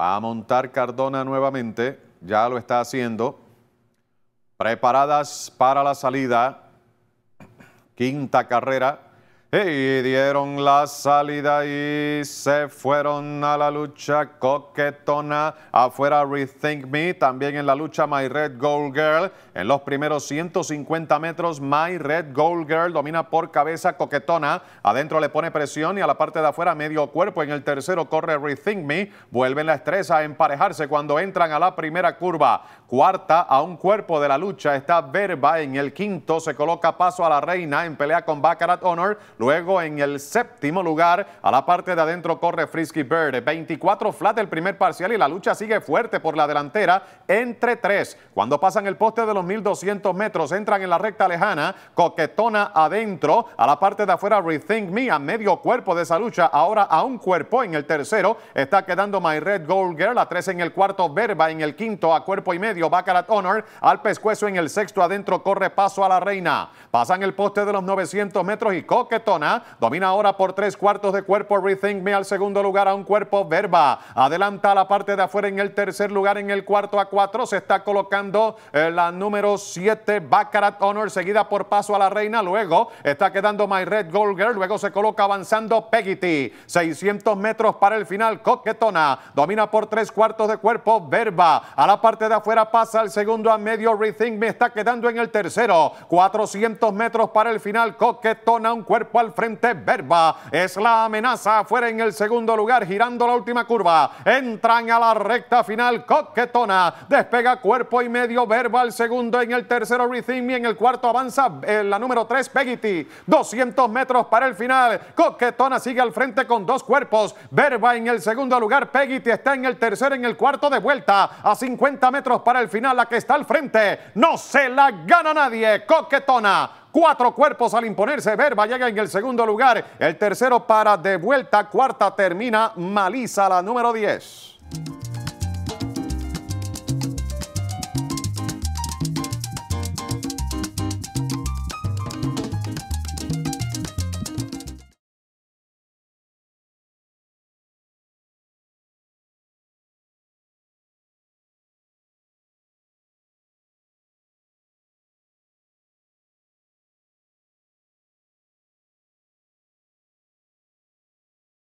Va a montar Cardona nuevamente, ya lo está haciendo. Preparadas para la salida. Quinta carrera. Y dieron la salida y se fueron a la lucha coquetona. Afuera Rethink Me, también en la lucha My Red Gold Girl. En los primeros 150 metros, My Red Gold Girl domina por cabeza coquetona. Adentro le pone presión y a la parte de afuera medio cuerpo. En el tercero corre Rethink Me. Vuelven las tres a emparejarse cuando entran a la primera curva. Cuarta a un cuerpo de la lucha está Verba. En el quinto se coloca paso a la reina en pelea con Baccarat Honor. Luego en el séptimo lugar, a la parte de adentro corre Frisky Bird. 24 flat el primer parcial y la lucha sigue fuerte por la delantera entre tres. Cuando pasan el poste de los 1200 metros, entran en la recta lejana, coquetona adentro, a la parte de afuera Rethink Me a medio cuerpo de esa lucha, ahora a un cuerpo en el tercero, está quedando My Red Gold Girl a tres en el cuarto, Verba en el quinto a cuerpo y medio, Baccarat Honor al pescuezo en el sexto, adentro corre paso a la reina. Pasan el poste de los 900 metros y coquetona Domina ahora por tres cuartos de cuerpo Rethink Me al segundo lugar a un cuerpo Verba. Adelanta a la parte de afuera en el tercer lugar, en el cuarto a cuatro. Se está colocando eh, la número siete Baccarat Honor, seguida por paso a la reina. Luego está quedando My Red Gold Girl. Luego se coloca avanzando Peggy 600 metros para el final. Coquetona domina por tres cuartos de cuerpo. Verba a la parte de afuera pasa el segundo a medio. Rethink Me está quedando en el tercero. 400 metros para el final. Coquetona, un cuerpo al frente Verba. Es la amenaza afuera en el segundo lugar, girando la última curva. Entran a la recta final Coquetona. Despega cuerpo y medio Verba al segundo. En el tercero Rhythm y en el cuarto avanza eh, la número 3 Peggy. 200 metros para el final. Coquetona sigue al frente con dos cuerpos. Verba en el segundo lugar. Peggy está en el tercero, en el cuarto de vuelta. A 50 metros para el final, la que está al frente. No se la gana nadie. Coquetona Cuatro cuerpos al imponerse. Verba llega en el segundo lugar. El tercero para de vuelta. Cuarta termina Maliza la número 10.